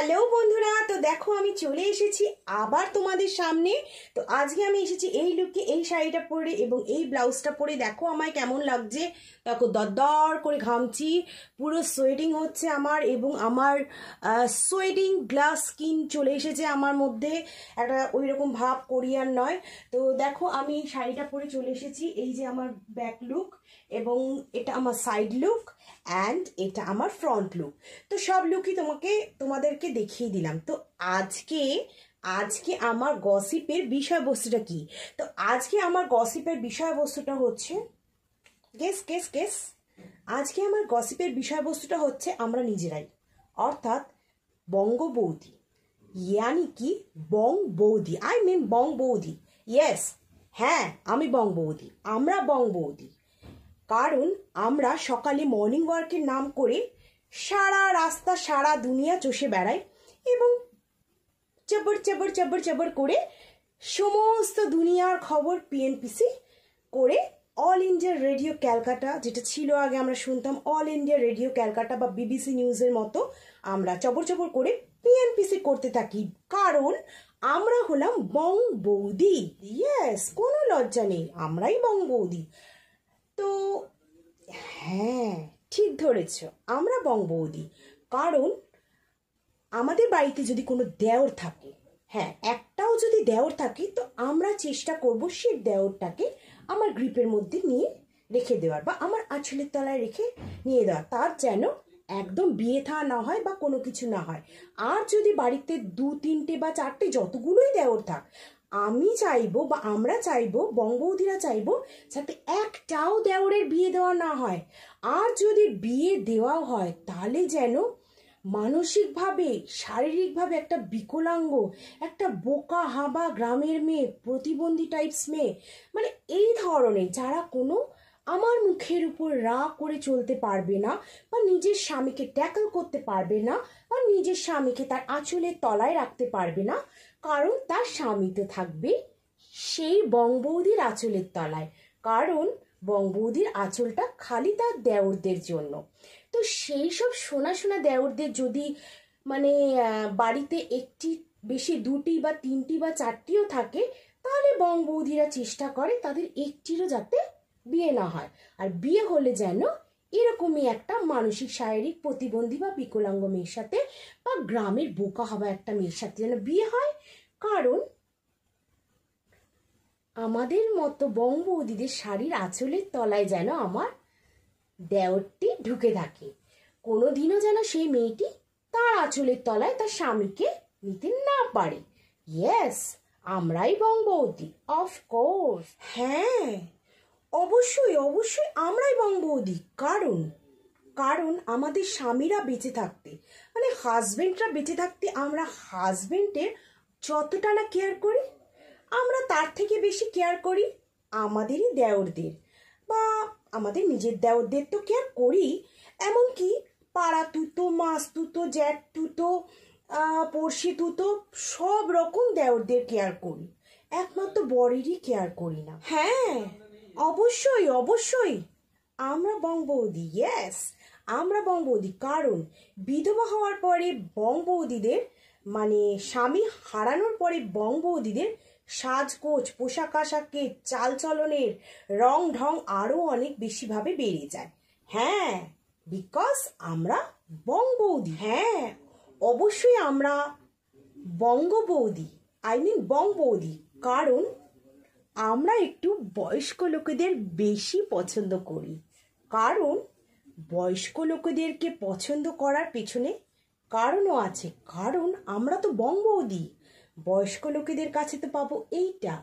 hello বন্ধুরা তো দেখো আমি চলে এসেছি আবার তোমাদের সামনে তো আজকে আমি এসেছি এই লুকে এই শাড়িটা পরে এবং এই ব্লাউজটা পরে দেখো আমায় কেমন লাগছে দেখো দরদর করে ঘামছি পুরো সোয়েটিং হচ্ছে আমার এবং আমার সোয়েটিং গ্লাস স্কিন চলে এসেছে আমার মধ্যে একটা ওই রকম ভাব কোরিয়ার নয় তো দেখো আমি এই শাড়িটা পরে চলে এসেছি এই যে আমার ব্যাক লুক এবং এটা আমার সাইড লুক অ্যান্ড এটা আমার ফ্রন্ট লুক তো সব লুকই তোমাকে তোমাদেরকে তোমাদেরকে দেখিয়ে দিলাম তো আজকে আজকে আমার গসিপের বিষয়বস্তুটা কি তো আজকে আমার গসিপের বিষয়বস্তুটা হচ্ছে গেস গেস গেস আজকে আমার গসিপের বিষয়বস্তুটা হচ্ছে আমরা নিজেরাই অর্থাৎ বঙ্গবৌদি ইয়ানি কি বং বৌদি আই মিন বং বৌদি ইয়েস হ্যাঁ আমি বং বৌদি আমরা বং বৌদি কারণ আমরা সকালে মর্নিং ওয়ার্কের নাম করে সারা রাস্তা সারা দুনিয়া চষে বেড়ায় এবং চাপড় চাপড় চাবড় চাবড় করে সমস্ত দুনিয়ার খবর পিএনপিসি করে অল ইন্ডিয়া রেডিও ক্যালকাটা যেটা ছিল আগে আমরা শুনতাম অল ইন্ডিয়া রেডিও ক্যালকাটা বা বিবিসি নিউজের মতো আমরা চবর চবর করে পিএনপিসি করতে থাকি কারণ আমরা হলাম বং বৌদি ইয়েস কোনো লজ্জা নেই আমরাই বং বৌদি তো হ্যাঁ ঠিক ধরেছ আমরা বঙ্গবৌদি কারণ আমাদের বাড়িতে যদি কোনো দেওর থাকে হ্যাঁ একটাও যদি দেওর থাকে তো আমরা চেষ্টা করব সেই দেওরটাকে আমার গ্রিপের মধ্যে নিয়ে রেখে দেওয়ার বা আমার আঁচলের তলায় রেখে নিয়ে দেওয়ার তার যেন একদম বিয়ে থা না হয় বা কোনো কিছু না হয় আর যদি বাড়িতে দু তিনটে বা চারটে যতগুলোই দেওর থাক আমি চাইবো বা আমরা চাইবো বঙ্গবৌদিরা চাইবো যাতে একটাও দেওরের বিয়ে দেওয়া না হয় আর যদি বিয়ে দেওয়া হয় তাহলে যেন মানসিকভাবে শারীরিকভাবে একটা বিকলাঙ্গ একটা বোকা হাবা গ্রামের মেয়ে প্রতিবন্ধী টাইপস মেয়ে মানে এই ধরনের যারা কোনো আমার মুখের উপর রা করে চলতে পারবে না বা নিজের স্বামীকে ট্যাকল করতে পারবে না বা নিজের স্বামীকে তার আঁচলের তলায় রাখতে পারবে না কারণ তার স্বামী তো থাকবে সেই বঙ্গবৌদির আঁচলের তলায় কারণ বঙ্গবৌদির আঁচলটা খালি তার দেওরদের জন্য তো সেই সব সোনা সোনা দেওরদের যদি মানে বাড়িতে একটি বেশি দুটি বা তিনটি বা চারটিও থাকে তাহলে বঙ্গবৌদিরা চেষ্টা করে তাদের একটিরও যাতে বিয়ে না হয় আর বিয়ে হলে যেন এরকমই একটা মানসিক শারীরিক প্রতিবন্ধী বা বিকলাঙ্গ মেয়ের সাথে বা গ্রামের বোকা হওয়া একটা মেয়ের সাথে যেন বিয়ে হয় কারণ আমাদের মতো বঙ্গ শাড়ির আঁচলের তলায় যেন আমার দেওরটি ঢুকে থাকে কোনো দিনও যেন সেই মেয়েটি তার আঁচলের তলায় তার স্বামীকে নিতে না পারে ইয়েস আমরাই বঙ্গ অফকোর্স হ্যাঁ অবশ্যই অবশ্যই আমরাই বঙ্গ অধিক কারণ কারণ আমাদের স্বামীরা বেঁচে থাকতে মানে হাজব্যান্ডরা বেঁচে থাকতে আমরা হাজব্যান্ডের যতটা না কেয়ার করি আমরা তার থেকে বেশি কেয়ার করি আমাদেরই দেওরদের বা আমাদের নিজের দেওরদের তো কেয়ার করি এমনকি পাড়া তুতো মাস তুতো জ্যাট তুতো পড়শি তুতো সব রকম দেওরদের কেয়ার করি একমাত্র বরেরই কেয়ার করি না হ্যাঁ অবশ্যই অবশ্যই আমরা বঙ্গবৌদি ইয়েস আমরা বঙ্গবৌদি কারণ বিধবা হওয়ার পরে বঙ্গবৌদিদের মানে স্বামী হারানোর পরে বঙ্গবৌদিদের সাজগোজ পোশাক আশাকের চালচলনের রং ঢং আরও অনেক বেশিভাবে বেড়ে যায় হ্যাঁ বিকজ আমরা বঙ্গবৌদি হ্যাঁ অবশ্যই আমরা বঙ্গবৌদি আই মিন বঙ্গবৌদি কারণ আমরা একটু বয়স্ক লোকেদের বেশি পছন্দ করি কারণ বয়স্ক লোকেদেরকে পছন্দ করার পেছনে কারণও আছে কারণ আমরা তো বঙ্গবৌদি বয়স্ক লোকেদের কাছে তো পাবো এইটা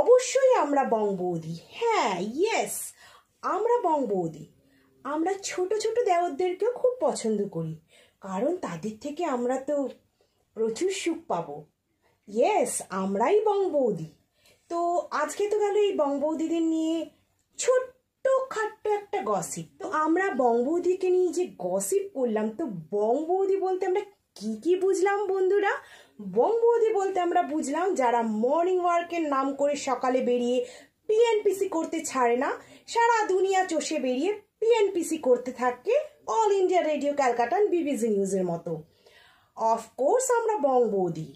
অবশ্যই আমরা বঙ্গবৌদি হ্যাঁ ইয়েস আমরা বঙ্গবৌদি আমরা ছোট ছোট দেওয়ারদেরকেও খুব পছন্দ করি কারণ তাদের থেকে আমরা তো প্রচুর সুখ পাবো ইয়েস আমরাই বঙ্গবৌদি তো আজকে তো গেল এই বঙ্গবৌদিদের নিয়ে ছোট্ট খাট্ট একটা গসিপ তো আমরা বঙ্গবৌদিকে নিয়ে যে গসিপ করলাম তো বঙ্গবৌদি বলতে আমরা কি কি বুঝলাম বন্ধুরা বঙ্গবৌদি বলতে আমরা বুঝলাম যারা মর্নিং ওয়ার্কের নাম করে সকালে বেরিয়ে পিএনপিসি করতে ছাড়ে না সারা দুনিয়া চষে বেরিয়ে পিএনপিসি করতে থাকে অল ইন্ডিয়া রেডিও ক্যালকাটান বিবিসি নিউজের মতো অফকোর্স আমরা বঙ্গবৌদি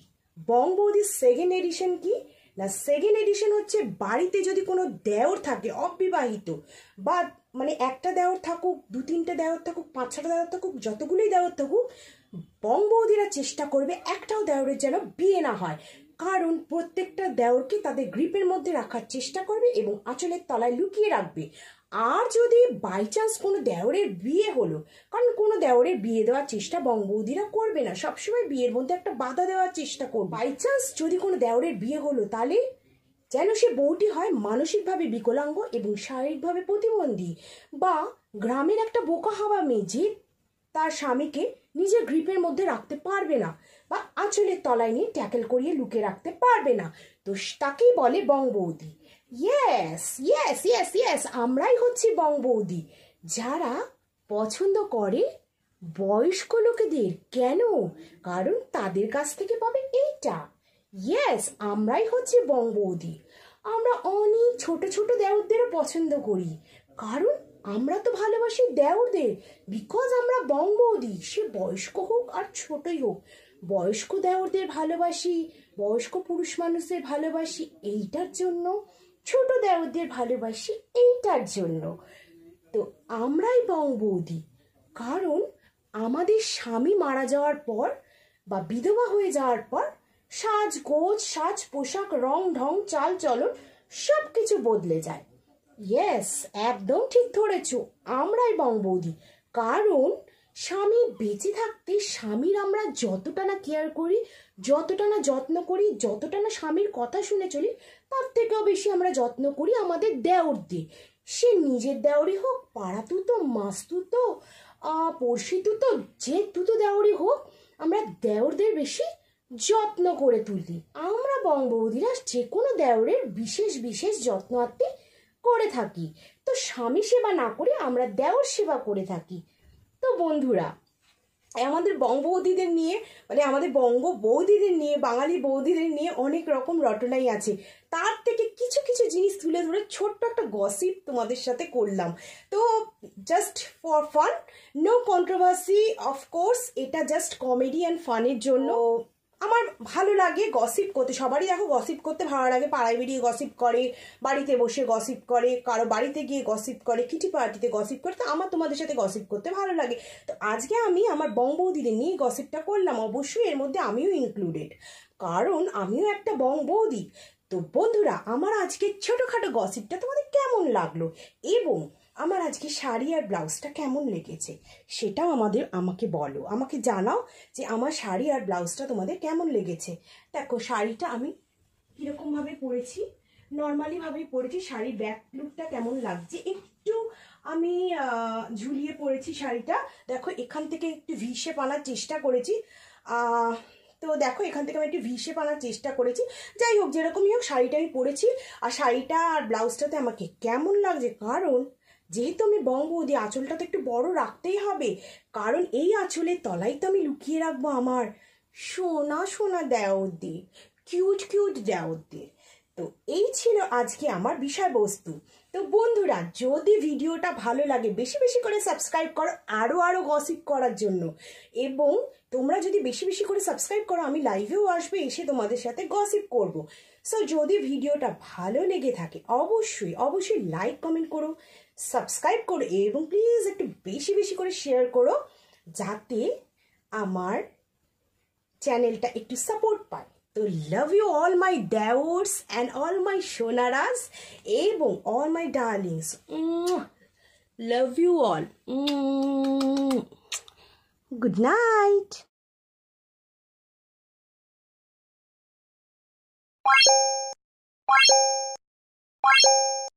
বঙ্গবৌদির সেকেন্ড এডিশন কি না সেকেন্ড এডিশন হচ্ছে বাড়িতে যদি কোনো দেওর থাকে অবিবাহিত বা মানে একটা দেওর থাকুক দু তিনটে দেওর থাকুক পাঁচ ছটা দেওর থাকুক যতগুলোই দেওর থাকুক বং বৌদিরা চেষ্টা করবে একটাও দেওরের যেন বিয়ে না হয় কারণ প্রত্যেকটা দেওরকে তাদের গ্রিপের মধ্যে রাখার চেষ্টা করবে এবং আঁচলের তলায় লুকিয়ে রাখবে আর যদি বাই চান্স কোনো দেওরের বিয়ে হলো কারণ কোনো দেওরের বিয়ে দেওয়ার চেষ্টা বঙ্গবৌদিরা করবে না সবসময় বিয়ের মধ্যে একটা বাধা দেওয়ার চেষ্টা করবে বাই চান্স যদি কোনো দেওরের বিয়ে হলো তাহলে যেন সে বউটি হয় মানসিকভাবে বিকলাঙ্গ এবং শারীরিকভাবে প্রতিবন্ধী বা গ্রামের একটা বোকা হাওয়া মেয়ে তার স্বামীকে নিজের গ্রিপের মধ্যে রাখতে পারবে না বা আঁচলের তলায় নিয়ে ট্যাকেল করিয়ে লুকিয়ে রাখতে পারবে না তো তাকেই বলে বঙ্গবৌদি ইয়েস ইয়েস ইয়েস ইয়েস আমরাই হচ্ছি বং বৌদি যারা পছন্দ করে বয়স্ক লোকেদের কেন কারণ তাদের কাছ থেকে পাবে এইটা ইয়েস আমরাই হচ্ছে বং বৌদি আমরা অনেক ছোট ছোট দেওরদেরও পছন্দ করি কারণ আমরা তো ভালোবাসি দেওরদের বিকজ আমরা বং বৌদি সে বয়স্ক হোক আর ছোটই হোক বয়স্ক দেওরদের ভালোবাসি বয়স্ক পুরুষ মানুষদের ভালোবাসি এইটার জন্য ছোট দেওদের ভালোবাসি এইটার জন্য তো আমরাই বং বৌদি কারণ আমাদের স্বামী মারা যাওয়ার পর বা বিধবা হয়ে যাওয়ার পর সাজ গোজ সাজ পোশাক রং ঢং চাল চলন সব কিছু বদলে যায় ইয়েস একদম ঠিক ধরেছ আমরাই বং বৌদি কারণ স্বামী বেঁচে থাকতে স্বামীর আমরা যতটা না কেয়ার করি যতটা না যত্ন করি যতটা না স্বামীর কথা শুনে চলি তার থেকেও বেশি আমরা যত্ন করি আমাদের দেওর দিয়ে সে নিজের দেওরি হোক পাড়া তো মাস তো পড়শি তো যে তুতো দেওরি হোক আমরা দেওরদের বেশি যত্ন করে তুলি আমরা বঙ্গবৌদিরা যে কোনো দেওরের বিশেষ বিশেষ যত্ন আত্মী করে থাকি তো স্বামী সেবা না করে আমরা দেওর সেবা করে থাকি তো বন্ধুরা আমাদের বঙ্গ বৌদিদের নিয়ে মানে আমাদের বঙ্গ বৌদিদের নিয়ে বাঙালি বৌদিদের নিয়ে অনেক রকম রটনাই আছে তার থেকে কিছু কিছু জিনিস তুলে ধরে ছোট্ট একটা গসিপ তোমাদের সাথে করলাম তো just for fun no controversy of course এটা জাস্ট কমেডি অ্যান্ড ফানের জন্য আমার ভালো লাগে গসিপ করতে সবারই দেখো গসিপ করতে ভালো লাগে পাড়ায় বেরিয়ে গসিপ করে বাড়িতে বসে গসিপ করে কারো বাড়িতে গিয়ে গসিপ করে কিটি পার্টিতে গসিপ করে তো আমার তোমাদের সাথে গসিপ করতে ভালো লাগে তো আজকে আমি আমার বং বৌদিদের নিয়ে গসিপটা করলাম অবশ্যই এর মধ্যে আমিও ইনক্লুডেড কারণ আমিও একটা বং বৌদি তো বন্ধুরা আমার আজকে ছোটোখাটো গসিপটা তোমাদের কেমন লাগলো এবং আমার আজকে শাড়ি আর ব্লাউজটা কেমন লেগেছে সেটাও আমাদের আমাকে বলো আমাকে জানাও যে আমার শাড়ি আর ব্লাউজটা তোমাদের কেমন লেগেছে দেখো শাড়িটা আমি কীরকমভাবে পরেছি নর্মালিভাবেই পরেছি শাড়ির ব্যাক লুকটা কেমন লাগছে একটু আমি ঝুলিয়ে পরেছি শাড়িটা দেখো এখান থেকে একটু ভিসে পানার চেষ্টা করেছি তো দেখো এখান থেকে আমি একটু ভিসে পানার চেষ্টা করেছি যাই হোক যেরকমই হোক শাড়িটা আমি পরেছি আর শাড়িটা আর ব্লাউজটাতে আমাকে কেমন লাগছে কারণ যেহেতু আমি বঙ্গবৌদি আঁচলটা তো একটু বড় রাখতেই হবে কারণ এই আঁচলের তলায় তো আমি লুকিয়ে রাখবো আমার সোনা সোনা দেওদি কিউট কিউট দেওদির তো এই ছিল আজকে আমার বিষয়বস্তু তো বন্ধুরা যদি ভিডিওটা ভালো লাগে বেশি বেশি করে সাবস্ক্রাইব করো আরও আরও গসিপ করার জন্য এবং তোমরা যদি বেশি বেশি করে সাবস্ক্রাইব করো আমি লাইভেও আসবে এসে তোমাদের সাথে গসিপ করব সো যদি ভিডিওটা ভালো লেগে থাকে অবশ্যই অবশ্যই লাইক কমেন্ট করো সাবস্ক্রাইব করো এবং প্লিজ একটু বেশি বেশি করে শেয়ার করো যাতে আমার চ্যানেলটা একটু সাপোর্ট পায় তো লাভ ইউ অল মাই ড্যাওর্স অ্যান্ড অল মাই সোনারাস এবং all my darlings love you all good night